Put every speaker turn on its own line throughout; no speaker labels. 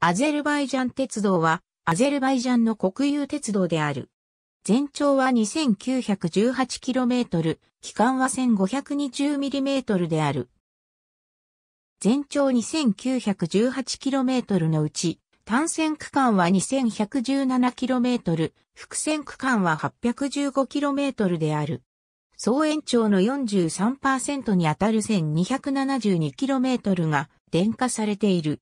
アゼルバイジャン鉄道は、アゼルバイジャンの国有鉄道である。全長は 2918km、期間は 1520mm である。全長 2918km のうち、単線区間は 2117km、複線区間は 815km である。総延長の43%に当たる 1272km が電化されている。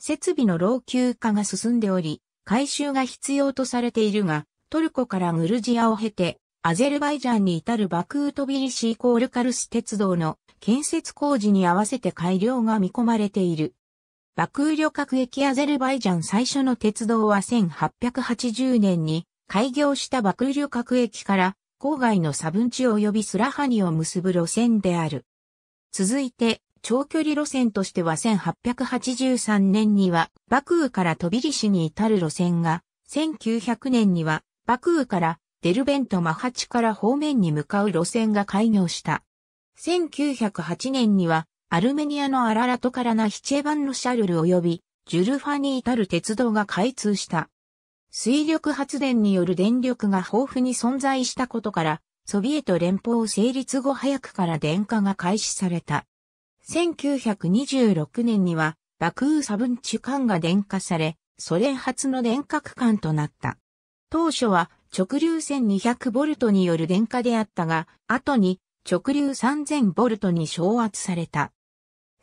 設備の老朽化が進んでおり、改修が必要とされているが、トルコからグルジアを経て、アゼルバイジャンに至るバクートビリシーコールカルス鉄道の建設工事に合わせて改良が見込まれている。バクー旅客駅アゼルバイジャン最初の鉄道は1880年に開業したバクー旅客駅から郊外のサブンチ及びスラハニを結ぶ路線である。続いて、長距離路線としては1883年には、バクーから飛びリシに至る路線が、1900年には、バクーから、デルベントマハチから方面に向かう路線が開業した。1908年には、アルメニアのアララトからナヒチェバンロシャルル及び、ジュルファに至る鉄道が開通した。水力発電による電力が豊富に存在したことから、ソビエト連邦成立後早くから電化が開始された。1926年には、バクーサブンチュンが電化され、ソ連初の電化区間となった。当初は直流1 2 0 0トによる電化であったが、後に直流3 0 0 0トに昇圧された。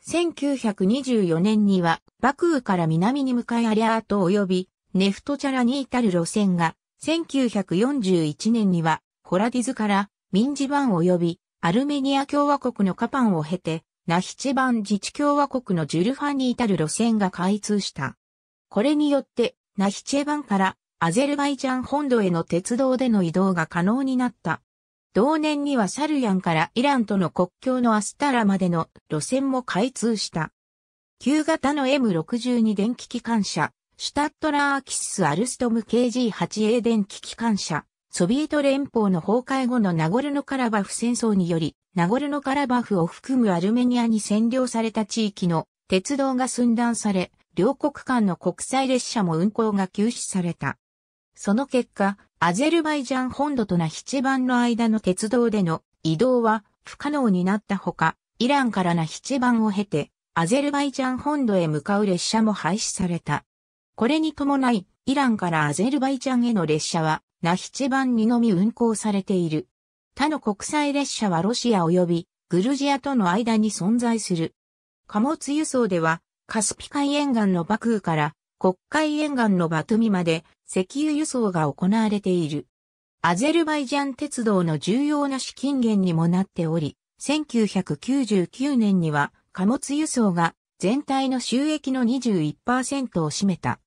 1924年には、バクーから南に向かいアリアート及び、ネフトチャラに至る路線が、1941年には、ホラディズから、ミンジバン及び、アルメニア共和国のカパンを経て、ナヒチバン自治共和国のジュルファンに至る路線が開通した。これによって、ナヒチェバンからアゼルバイジャン本土への鉄道での移動が可能になった。同年にはサルヤンからイランとの国境のアスタラまでの路線も開通した。旧型の M62 電気機関車、シュタットラーキス・アルストム KG8A 電気機関車、ソビエト連邦の崩壊後のナゴルノカラバフ戦争により、ナゴルノカラバフを含むアルメニアに占領された地域の鉄道が寸断され、両国間の国際列車も運行が休止された。その結果、アゼルバイジャン本土とナヒチェバンの間の鉄道での移動は不可能になったほか、イランからナヒチェバンを経て、アゼルバイジャン本土へ向かう列車も廃止された。これに伴い、イランからアゼルバイジャンへの列車はナヒチバンにのみ運行されている。他の国際列車はロシア及びグルジアとの間に存在する。貨物輸送では、カスピ海沿岸のバクーから国会沿岸のバトミまで石油輸送が行われている。アゼルバイジャン鉄道の重要な資金源にもなっており、1999年には貨物輸送が全体の収益の21%を占めた。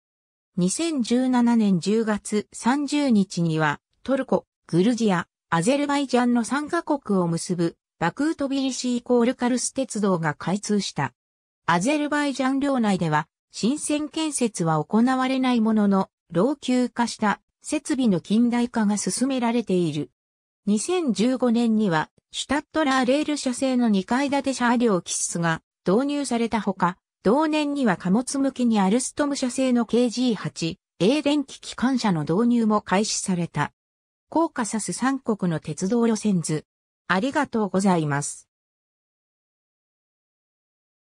2017年10月30日には、トルコ、グルジア、アゼルバイジャンの3カ国を結ぶ、バクートビリシーコールカルス鉄道が開通した。アゼルバイジャン領内では、新線建設は行われないものの、老朽化した設備の近代化が進められている。2015年には、シュタットラーレール社製の2階建て車両キスが導入されたほか、同年には貨物向きにアルストム社製の KG8、A 電気機関車の導入も開始された。コーカサス3国の鉄道路線図。ありがとうございます。